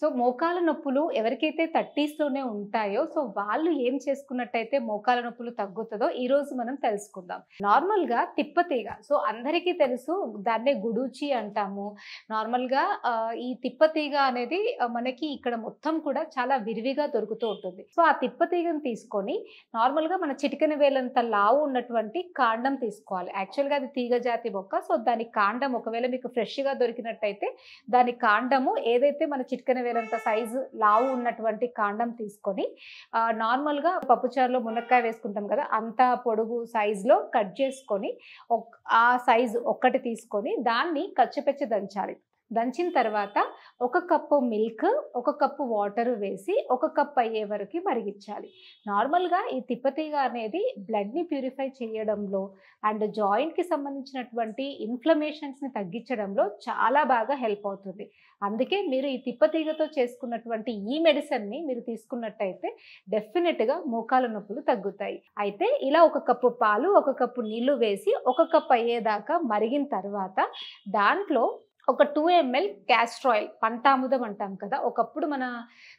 so మోకాల నొప్పులు ఎవరికైతే థర్టీస్లోనే ఉంటాయో సో వాళ్ళు ఏం చేసుకున్నట్టయితే మోకాల నొప్పులు తగ్గుతుందో ఈ రోజు మనం తెలుసుకుందాం నార్మల్గా తిప్పతీగ సో అందరికీ తెలుసు దాన్నే గుడూచి అంటాము నార్మల్గా ఈ తిప్పతీగ అనేది మనకి ఇక్కడ మొత్తం కూడా చాలా విరివిగా దొరుకుతూ ఉంటుంది సో ఆ తిప్పతీగను తీసుకొని నార్మల్గా మన చిటికన వేలంత లావు ఉన్నటువంటి కాండం తీసుకోవాలి యాక్చువల్గా అది తీగ జాతి మొక్క సో దాని కాండం ఒకవేళ మీకు ఫ్రెష్గా దొరికినట్టయితే దాని కాండము ఏదైతే మన చిటికన వేలంత సైజు లావు ఉన్నటువంటి కాండం తీసుకొని నార్మల్గా పప్పుచారులో మునక్కాయ వేసుకుంటాం కదా అంత పొడుగు సైజులో కట్ చేసుకొని ఆ సైజు ఒక్కటి తీసుకొని దాన్ని కచ్చిపెచ్చి దంచాలి దంచిన తర్వాత ఒక కప్పు మిల్క్ ఒక కప్పు వాటర్ వేసి ఒక కప్ అయ్యే వరకు మరిగించాలి నార్మల్గా ఈ తిప్పతీగ అనేది బ్లడ్ని ప్యూరిఫై చేయడంలో అండ్ జాయింట్కి సంబంధించినటువంటి ఇన్ఫ్లమేషన్స్ని తగ్గించడంలో చాలా బాగా హెల్ప్ అవుతుంది అందుకే మీరు ఈ తిప్పతీగతో చేసుకున్నటువంటి ఈ మెడిసిన్ని మీరు తీసుకున్నట్టయితే డెఫినెట్గా మోకాల నొప్పులు తగ్గుతాయి అయితే ఇలా ఒక కప్పు పాలు ఒక కప్పు నీళ్లు వేసి ఒక కప్ అయ్యేదాకా మరిగిన తర్వాత దాంట్లో ఒక టూ ఎంఎల్ క్యాస్ట్రాయిల్ పంటాముదం అంటాం కదా ఒకప్పుడు మన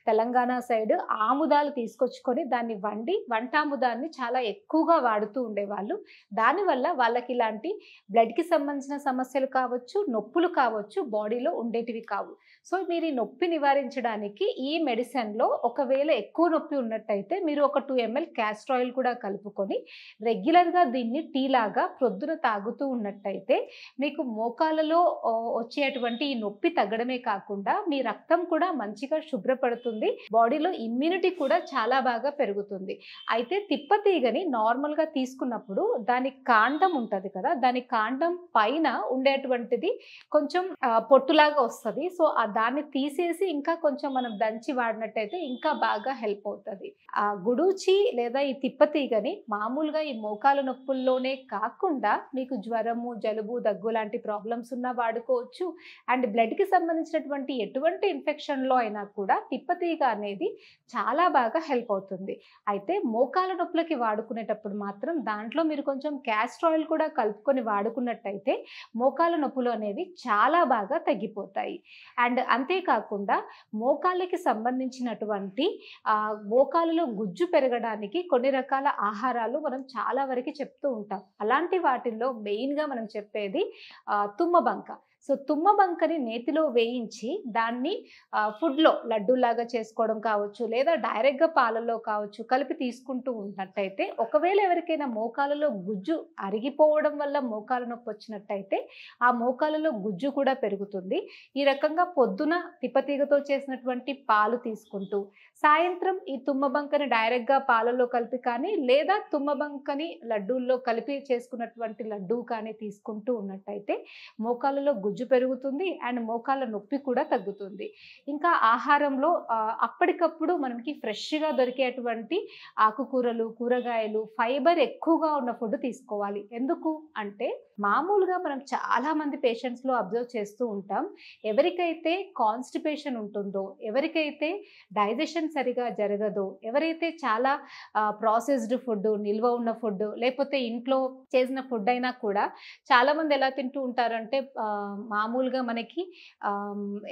తెలంగాణ సైడ్ ఆముదాలు తీసుకొచ్చుకొని దాన్ని వండి వంటాముదాన్ని చాలా ఎక్కువగా వాడుతూ ఉండేవాళ్ళు దానివల్ల వాళ్ళకి ఇలాంటి బ్లడ్కి సంబంధించిన సమస్యలు కావచ్చు నొప్పులు కావచ్చు బాడీలో ఉండేటివి కావు సో మీరు ఈ నొప్పి నివారించడానికి ఈ మెడిసిన్లో ఒకవేళ ఎక్కువ నొప్పి ఉన్నట్టయితే మీరు ఒక టూ ఎంఎల్ క్యాస్టర్ ఆయిల్ కూడా కలుపుకొని రెగ్యులర్గా దీన్ని టీ లాగా ప్రొద్దున తాగుతూ ఉన్నట్టయితే మీకు మోకాలలో వచ్చేటువంటి ఈ నొప్పి తగ్గడమే కాకుండా మీ రక్తం కూడా మంచిగా శుభ్రపడుతుంది పెరుగుతుంది బాడీలో ఇమ్యూనిటీ కూడా చాలా బాగా పెరుగుతుంది అయితే తిప్పతీగని నార్మల్గా తీసుకున్నప్పుడు దాని కాండం ఉంటుంది కదా దాని కాండం పైన ఉండేటువంటిది కొంచెం పొట్టులాగా వస్తుంది సో దాన్ని తీసేసి ఇంకా కొంచెం మనం దంచి వాడినట్టయితే ఇంకా బాగా హెల్ప్ అవుతుంది ఆ గుడూచి లేదా ఈ తిప్పతీగని మామూలుగా ఈ మోకాల నొప్పుల్లోనే కాకుండా మీకు జ్వరము జలుబు దగ్గు లాంటి ప్రాబ్లమ్స్ ఉన్నా వాడుకోవచ్చు అండ్ బ్లడ్కి సంబంధించినటువంటి ఎటువంటి ఇన్ఫెక్షన్లో అయినా కూడా తిప్పతీగ అనేది చాలా బాగా హెల్ప్ అవుతుంది అయితే మోకాల నొప్పులకి వాడుకునేటప్పుడు మాత్రం దాంట్లో మీరు కొంచెం క్యాస్ట్రాయిల్ కూడా కలుపుకొని వాడుకున్నట్టయితే మోకాల నొప్పులు అనేవి చాలా బాగా తగ్గిపోతాయి అండ్ అంతేకాకుండా మోకాళ్ళకి సంబంధించినటువంటి మోకాలులో గుజ్జు పెరగడానికి కొన్ని రకాల ఆహారాలు మనం చాలా వరకు చెప్తూ ఉంటాం అలాంటి వాటిల్లో మెయిన్గా మనం చెప్పేది తుమ్మబంక సో తుమ్మ బంకని నేతిలో వేయించి దాన్ని ఫుడ్లో లడ్డూలాగా చేసుకోవడం కావచ్చు లేదా డైరెక్ట్గా పాలలో కావచ్చు కలిపి తీసుకుంటూ ఉన్నట్టయితే ఒకవేళ ఎవరికైనా మోకాలలో గుజ్జు అరిగిపోవడం వల్ల మోకాల నొప్పి వచ్చినట్టయితే ఆ మోకాలలో గుజ్జు కూడా పెరుగుతుంది ఈ రకంగా పొద్దున తిపతీగతో చేసినటువంటి పాలు తీసుకుంటూ సాయంత్రం ఈ తుమ్మ బంకని డైరెక్ట్గా పాలలో కలిపి కానీ లేదా తుమ్మ బంకని లడ్డూల్లో కలిపి చేసుకున్నటువంటి లడ్డూ కానీ తీసుకుంటూ ఉన్నట్టయితే మోకాలలో గుజ్జు బొజ్జు పెరుగుతుంది అండ్ మోకాళ్ళ నొప్పి కూడా తగ్గుతుంది ఇంకా ఆహారంలో అప్పటికప్పుడు మనకి ఫ్రెష్గా దొరికేటువంటి ఆకుకూరలు కూరగాయలు ఫైబర్ ఎక్కువగా ఉన్న ఫుడ్ తీసుకోవాలి ఎందుకు అంటే మామూలుగా మనం చాలా మంది పేషెంట్స్లో అబ్జర్వ్ చేస్తూ ఉంటాం ఎవరికైతే కాన్స్టిపేషన్ ఉంటుందో ఎవరికైతే డైజెషన్ సరిగా జరగదో ఎవరైతే చాలా ప్రాసెస్డ్ ఫుడ్ నిల్వ ఉన్న ఫుడ్ లేకపోతే ఇంట్లో చేసిన ఫుడ్ అయినా కూడా చాలామంది ఎలా తింటూ ఉంటారంటే మామూలుగా మనకి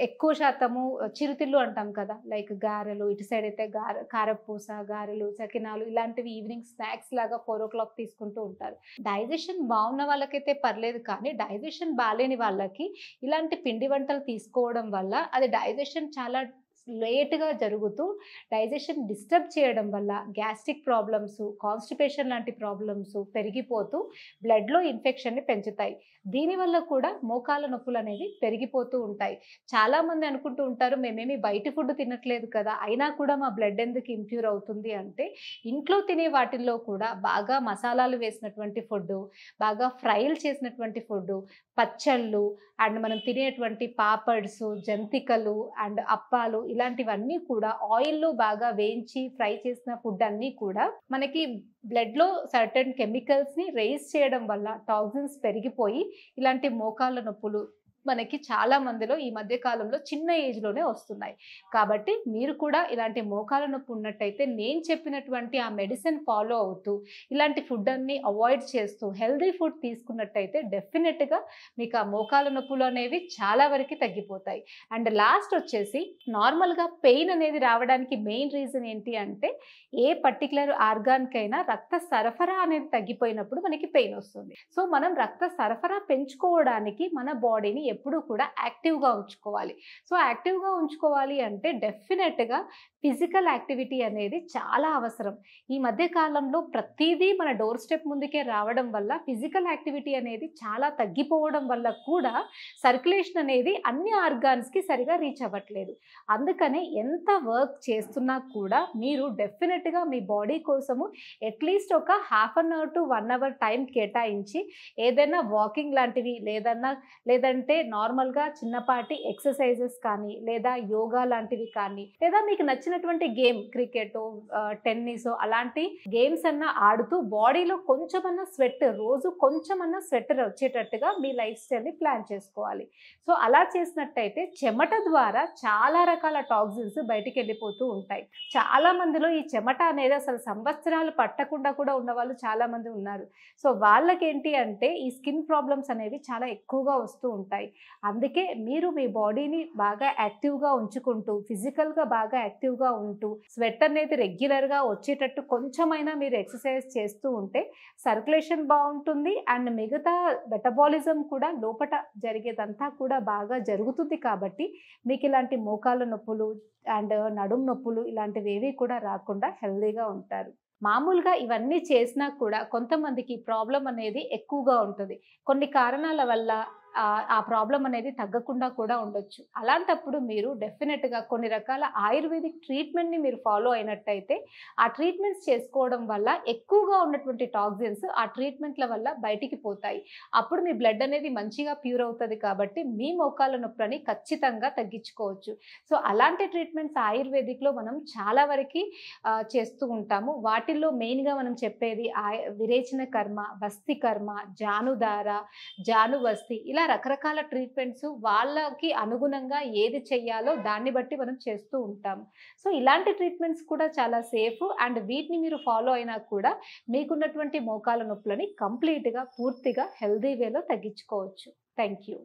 ఎక్కువ శాతము చిరుతిళ్ళు అంటాం కదా లైక్ గారెలు ఇటు సైడ్ అయితే గార కారపూస గారెలు చకినాలు ఇలాంటివి ఈవినింగ్ స్నాక్స్ లాగా ఫోర్ ఓ క్లాక్ తీసుకుంటూ ఉంటారు డైజెషన్ బాగున్న వాళ్ళకైతే పర్లేదు కానీ డైజెషన్ బాగాలేని వాళ్ళకి ఇలాంటి పిండి వంటలు తీసుకోవడం వల్ల అది డైజెషన్ చాలా లేట్గా జరుగుతూ డైజెషన్ డిస్టర్బ్ చేయడం వల్ల గ్యాస్ట్రిక్ ప్రాబ్లమ్స్ కాన్స్టిపేషన్ లాంటి ప్రాబ్లమ్స్ పెరిగిపోతూ బ్లడ్లో ఇన్ఫెక్షన్ని పెంచుతాయి దీనివల్ల కూడా మోకాల నొప్పులు అనేవి పెరిగిపోతూ ఉంటాయి చాలామంది అనుకుంటూ ఉంటారు మేమేమి బయట ఫుడ్ తినట్లేదు కదా అయినా కూడా మా బ్లడ్ ఎందుకు ఇంప్యూర్ అవుతుంది అంటే ఇంట్లో తినే వాటిల్లో కూడా బాగా మసాలాలు వేసినటువంటి ఫుడ్ బాగా ఫ్రైలు చేసినటువంటి ఫుడ్ పచ్చళ్ళు అండ్ మనం తినేటువంటి పాపడ్స్ జంతికలు అండ్ అప్పాలు ఇలాంటివన్నీ కూడా ఆయిల్లో బాగా వేయించి ఫ్రై చేసిన ఫుడ్ అన్నీ కూడా మనకి బ్లడ్లో సర్టన్ కెమికల్స్ని రేస్ చేయడం వల్ల టాక్సిన్స్ పెరిగిపోయి ఇలాంటి మోకాళ్ళ నొప్పులు మనకి చాలా మందిలో ఈ మధ్య కాలంలో చిన్న ఏజ్లోనే వస్తున్నాయి కాబట్టి మీరు కూడా ఇలాంటి మోకాల నొప్పి ఉన్నట్టయితే నేను చెప్పినటువంటి ఆ మెడిసిన్ ఫాలో అవుతూ ఇలాంటి ఫుడ్ అన్ని అవాయిడ్ చేస్తూ హెల్దీ ఫుడ్ తీసుకున్నట్టయితే డెఫినెట్గా మీకు ఆ మోకాల నొప్పులు అనేవి చాలా వరకు తగ్గిపోతాయి అండ్ లాస్ట్ వచ్చేసి నార్మల్గా పెయిన్ అనేది రావడానికి మెయిన్ రీజన్ ఏంటి అంటే ఏ పర్టికులర్ కైనా రక్త సరఫరా అనేది తగ్గిపోయినప్పుడు మనకి పెయిన్ వస్తుంది సో మనం రక్త సరఫరా పెంచుకోవడానికి మన బాడీని ఎప్పుడూ కూడా యాక్టివ్గా ఉంచుకోవాలి సో యాక్టివ్గా ఉంచుకోవాలి అంటే డెఫినెట్గా ఫిజికల్ యాక్టివిటీ అనేది చాలా అవసరం ఈ మధ్య కాలంలో ప్రతిదీ మన డోర్ స్టెప్ ముందుకే రావడం వల్ల ఫిజికల్ యాక్టివిటీ అనేది చాలా తగ్గిపోవడం వల్ల కూడా సర్క్యులేషన్ అనేది అన్ని ఆర్గాన్స్కి సరిగా రీచ్ అవ్వట్లేదు అందుకనే ఎంత వర్క్ చేస్తున్నా కూడా మీరు డెఫినెట్గా మీ బాడీ కోసము అట్లీస్ట్ ఒక half an hour to one hour time కేటాయించి ఏదైనా వాకింగ్ లాంటివి లేదన్నా లేదంటే నార్మల్గా చిన్నపాటి ఎక్సర్సైజెస్ కానీ లేదా యోగా లాంటివి కానీ లేదా మీకు నచ్చినటువంటి గేమ్ క్రికెట్ టెన్నిస్ అలాంటి గేమ్స్ అన్న ఆడుతూ బాడీలో కొంచెమన్నా స్వెట్ రోజు కొంచెమన్నా స్వెటర్ వచ్చేటట్టుగా మీ లైఫ్ స్టైల్ని ప్లాన్ చేసుకోవాలి సో అలా చేసినట్టయితే చెమట ద్వారా చాలా రకాల టాక్సిన్స్ బయటికి వెళ్ళిపోతూ ఉంటాయి చాలా మందిలో ఈ చెమట అనేది అసలు సంవత్సరాలు పట్టకుండా కూడా ఉన్న వాళ్ళు చాలా మంది ఉన్నారు సో వాళ్ళకేంటి అంటే ఈ స్కిన్ ప్రాబ్లమ్స్ అనేవి చాలా ఎక్కువగా వస్తూ ఉంటాయి ఉంటాయి అందుకే మీరు మీ బాడీని బాగా యాక్టివ్గా ఉంచుకుంటూ ఫిజికల్గా బాగా యాక్టివ్గా ఉంటూ స్వెట్ అనేది రెగ్యులర్గా వచ్చేటట్టు కొంచెమైనా మీరు ఎక్సర్సైజ్ చేస్తూ ఉంటే సర్క్యులేషన్ బాగుంటుంది అండ్ మిగతా మెటబాలిజం కూడా లోపల జరిగేదంతా కూడా బాగా జరుగుతుంది కాబట్టి మీకు ఇలాంటి మోకాళ్ళ నొప్పులు అండ్ నడుము నొప్పులు ఇలాంటివి ఏవి కూడా రాకుండా హెల్దీగా ఉంటారు మామూలుగా ఇవన్నీ చేసినా కూడా కొంతమందికి ప్రాబ్లం అనేది ఎక్కువగా ఉంటుంది కొన్ని కారణాల వల్ల ఆ ప్రాబ్లం అనేది తగ్గకుండా కూడా ఉండొచ్చు అలాంటప్పుడు మీరు డెఫినెట్గా కొన్ని రకాల ఆయుర్వేదిక్ ట్రీట్మెంట్ని మీరు ఫాలో అయినట్టయితే ఆ ట్రీట్మెంట్స్ చేసుకోవడం వల్ల ఎక్కువగా ఉన్నటువంటి టాక్సిన్స్ ఆ ట్రీట్మెంట్ల వల్ల బయటికి పోతాయి అప్పుడు మీ బ్లడ్ అనేది మంచిగా ప్యూర్ అవుతుంది కాబట్టి మీ మోకాల నొప్పులని ఖచ్చితంగా తగ్గించుకోవచ్చు సో అలాంటి ట్రీట్మెంట్స్ ఆయుర్వేదిక్లో మనం చాలా వరకు చేస్తూ ఉంటాము వాటిల్లో మెయిన్గా మనం చెప్పేది విరేచన కర్మ వస్తి కర్మ జానుదార జానువస్తి ఇలా రకరకాల ట్రీట్మెంట్స్ వాళ్ళకి అనుగుణంగా ఏది చెయ్యాలో దాన్ని బట్టి మనం చేస్తూ ఉంటాం సో ఇలాంటి ట్రీట్మెంట్స్ కూడా చాలా సేఫ్ అండ్ వీటిని మీరు ఫాలో అయినా కూడా మీకున్నటువంటి మోకాల నొప్పులని కంప్లీట్గా పూర్తిగా హెల్దీ వేలో తగ్గించుకోవచ్చు థ్యాంక్ యూ